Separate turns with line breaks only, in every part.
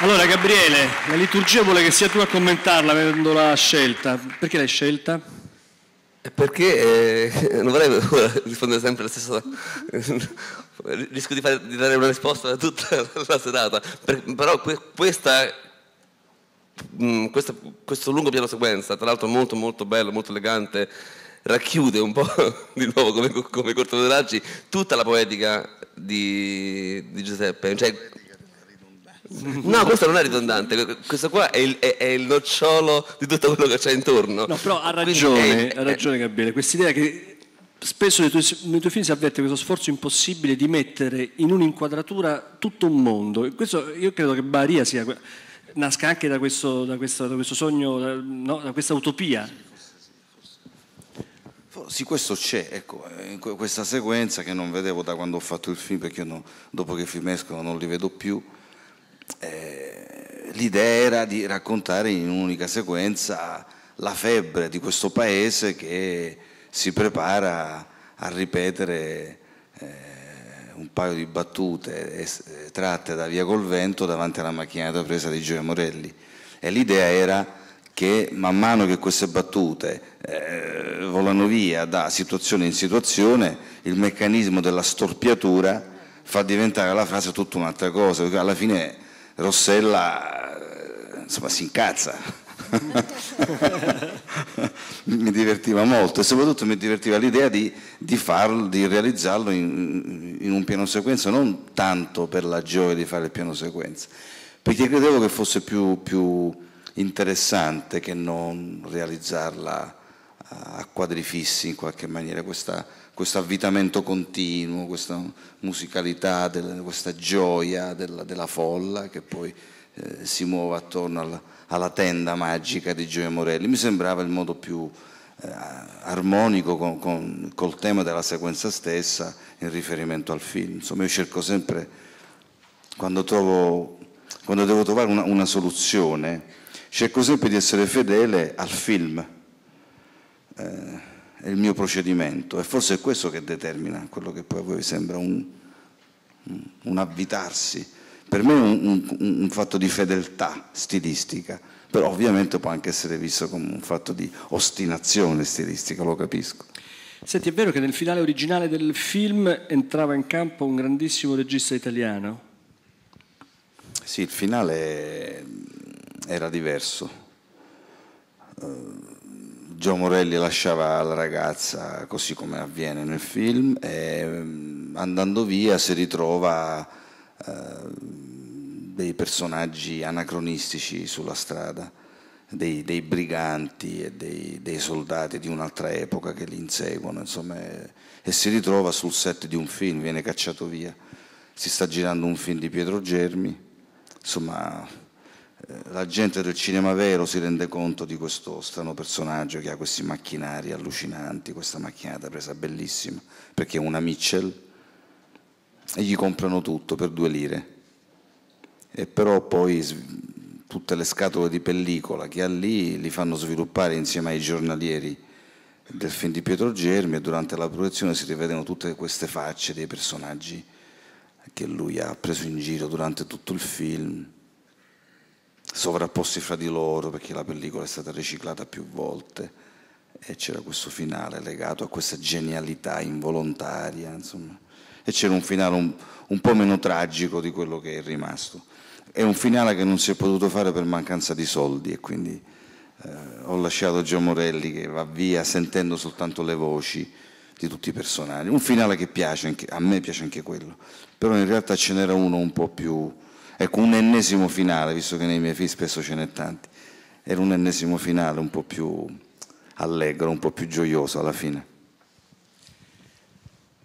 Allora Gabriele, la liturgia vuole che sia tu a commentarla avendo la scelta. Perché l'hai scelta?
Eh, perché eh, non vorrei rispondere sempre alla stessa rischio di, fare, di, dare una risposta da tutta la serata per, però que, questa, mh, mm, questa, questo lungo piano sequenza tra l'altro molto molto bello molto elegante racchiude un po' di nuovo come, come cortometraggi tutta la poetica di, di Giuseppe cioè No, questo non è ridondante, questo qua è il, è, è il nocciolo di tutto quello che c'è intorno. No, però ha ragione, è, ha ragione Gabriele, quest'idea che spesso nei tuoi, nei tuoi, film si avverte questo sforzo impossibile di mettere in un'inquadratura tutto un mondo. questo, io credo che Baria sia, nasca anche da questo, da questo, da questo sogno, da, no, da questa utopia.
Sì, questo c'è, ecco, eh, questa sequenza che non vedevo da quando ho fatto il film, perché io non, dopo che i film escono non li vedo più, eh, l'idea era di raccontare in un'unica sequenza la febbre di questo paese che si prepara a ripetere eh, un paio di battute eh, eh, tratte da Via Col Vento davanti alla macchina presa di Gioia Morelli. E l'idea era che man mano che queste battute eh, volano via da situazione in situazione, il meccanismo della storpiatura fa diventare la frase tutta un'altra cosa, perché alla fine Rossella insomma, si incazza. mi divertiva molto e soprattutto mi divertiva l'idea di, di, farlo, di realizzarlo in, in, un piano sequenza, non tanto per la gioia di fare il piano sequenza, perché credevo che fosse più, più interessante che non realizzarla a quadri fissi in qualche maniera, questa questo avvitamento continuo, questa musicalità, del, questa gioia della, della, folla che poi eh, si muove attorno alla, alla, tenda magica di Gioia Morelli. Mi sembrava il modo più eh, armonico con, con, col tema della sequenza stessa in riferimento al film. Insomma, io cerco sempre, quando, trovo, quando devo trovare una, una soluzione, cerco sempre di essere fedele al film. Eh, è il mio procedimento e forse è questo che determina quello che poi a voi sembra un, un avvitarsi. Per me è un, un, un fatto di fedeltà stilistica, però ovviamente può anche essere visto come un fatto di ostinazione stilistica, lo capisco.
Senti, è vero che nel finale originale del film entrava in campo un grandissimo regista italiano?
Sì, il finale era diverso Gio Morelli lasciava la ragazza così come avviene nel film e mm, andando via si ritrova eh, dei personaggi anacronistici sulla strada, dei, dei briganti e dei, dei, soldati di un'altra epoca che li inseguono, insomma, e, e si ritrova sul set di un film, viene cacciato via. Si sta girando un film di Pietro Germi, insomma la gente del cinema vero si rende conto di questo strano personaggio che ha questi macchinari allucinanti, questa macchinata presa bellissima, perché è una Mitchell, e gli comprano tutto per due lire. E però poi tutte le scatole di pellicola che ha lì li fanno sviluppare insieme ai giornalieri del film di Pietro Germi e durante la proiezione si rivedono tutte queste facce dei personaggi che lui ha preso in giro durante tutto il film sovrapposti fra di loro perché la pellicola è stata riciclata più volte e c'era questo finale legato a questa genialità involontaria, insomma. E c'era un finale un, un po' meno tragico di quello che è rimasto. È un finale che non si è potuto fare per mancanza di soldi e quindi eh, ho lasciato Gio Morelli che va via sentendo soltanto le voci di tutti i personaggi. Un finale che piace, anche, a me piace anche quello, però in realtà ce n'era uno un po' più Ecco, un ennesimo finale, visto che nei miei film spesso ce n'è tanti, era un ennesimo finale un po' più allegro, un po' più gioioso alla fine.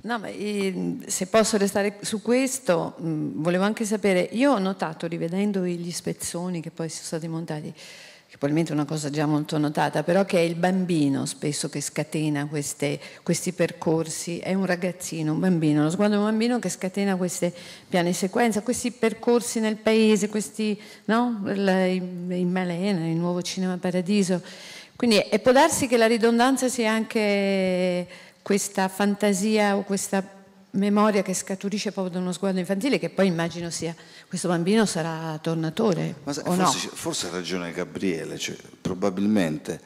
No, ma ehm, se posso restare su questo, volevo anche sapere, io ho notato rivedendo gli spezzoni che poi sono stati montati, che probabilmente è una cosa già molto notata, però che è il bambino spesso che scatena queste, questi percorsi, è un ragazzino, un bambino, lo sguardo è un bambino che scatena queste piane sequenza, questi percorsi nel paese, questi, no? in Malena, il nuovo cinema paradiso. Quindi e può darsi che la ridondanza sia anche questa fantasia o questa memoria che scaturisce proprio da uno sguardo infantile che poi immagino sia questo bambino sarà tornatore Ma, forse, no? forse, ha ragione Gabriele cioè, probabilmente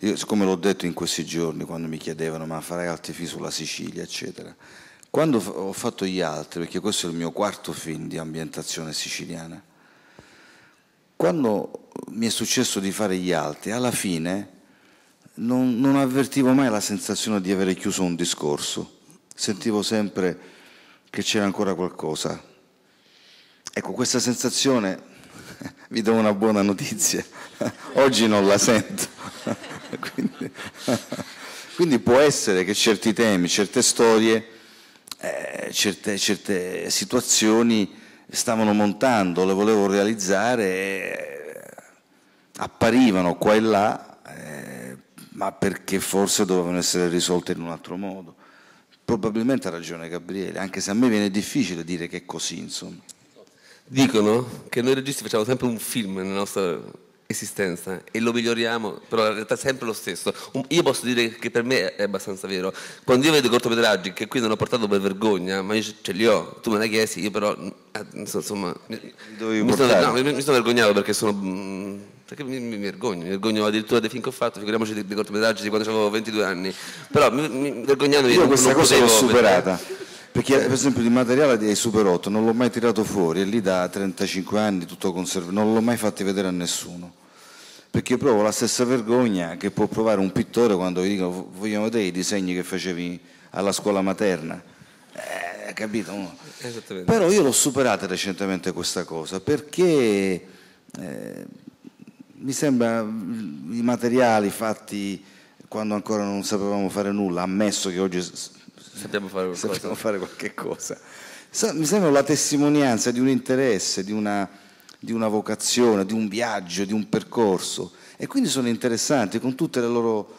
io, siccome l'ho detto in questi giorni quando mi chiedevano ma farai altri film sulla Sicilia eccetera quando ho fatto gli altri perché questo è il mio quarto film di ambientazione siciliana quando mi è successo di fare gli altri alla fine non, non avvertivo mai la sensazione di avere chiuso un discorso sentivo sempre che c'era ancora qualcosa. Ecco, questa sensazione, vi do una buona notizia, oggi non la sento. quindi, quindi, può essere che certi temi, certe storie, eh, certe, certe, situazioni stavano montando, le volevo realizzare, eh, apparivano qua e là, eh, ma perché forse dovevano essere risolte in un altro modo. Probabilmente ha ragione Gabriele, anche se a me viene difficile dire che è così, insomma. Dicono che noi registi facciamo sempre un film
nella nostra esistenza e lo miglioriamo, però in realtà è sempre lo stesso. io posso dire che per me è abbastanza vero. Quando io vedo i cortometraggi che qui non ho portato per vergogna, ma io ce li ho, tu me l'hai chiesti, io però eh, insomma mi, mi, sono, no, mi, mi sono, vergognato perché sono mm, perché mi, mi, vergogno, mi vergogno addirittura dei film che ho fatto, figuriamoci dei, dei cortometraggi di quando avevo 22 anni, però mi, mi di... Io questa cosa l'ho superata.
Perché eh. per esempio il materiale dei Super 8 non l'ho mai tirato fuori, è lì da 35 anni tutto conservato, non l'ho mai fatto vedere a nessuno perché provo la stessa vergogna che può provare un pittore quando gli dicono vogliamo vedere i disegni che facevi alla scuola materna. Eh, capito? Però io l'ho superata recentemente questa cosa perché eh, mi sembra mm, i materiali fatti quando ancora non sapevamo fare nulla, ammesso che oggi sappiamo fare qualcosa. Sappiamo fare qualche cosa. Mi sembra la testimonianza di un interesse, di una, di una vocazione, di un viaggio, di un percorso. E quindi sono interessanti con, loro,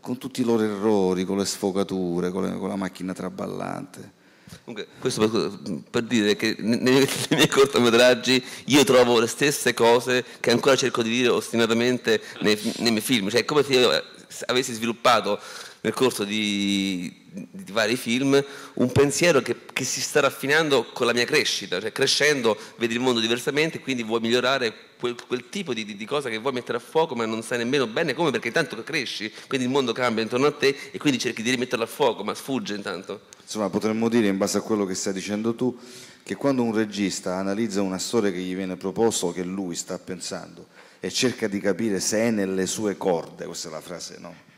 con tutti i loro errori, con le sfocature, con, le, con la macchina traballante.
Comunque, questo per, per, dire che nei, nei, miei cortometraggi io trovo le stesse cose che ancora cerco di dire ostinatamente nei, nei miei film, cioè è come se io avessi sviluppato nel corso di, di vari film, un pensiero che, che, si sta raffinando con la mia crescita, cioè crescendo vedi il mondo diversamente, e quindi vuoi migliorare quel, quel tipo di, di, cosa che vuoi mettere a fuoco, ma non sai nemmeno bene come, perché intanto cresci, quindi il mondo cambia intorno a te e quindi cerchi di rimetterlo a fuoco, ma sfugge intanto.
Insomma, potremmo dire, in base a quello che stai dicendo tu, che quando un regista analizza una storia che gli viene proposta o che lui sta pensando, e cerca di capire se è nelle sue corde, questa è la frase no?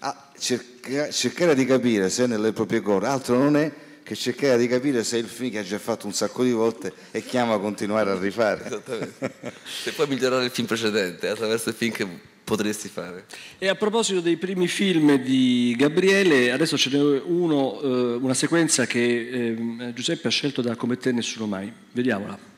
a ah, cerca, cercare di capire se è nelle proprie corde, altro non è che cercare di capire se è il film che ha già fatto un sacco di volte e chiama a continuare a rifare.
Esattamente. Se puoi migliorare il film precedente eh, attraverso il film che potresti fare. E a proposito dei primi film di Gabriele, adesso ce n'è uno, eh, una sequenza che ehm, Giuseppe ha scelto da
Come te nessuno mai. Vediamola.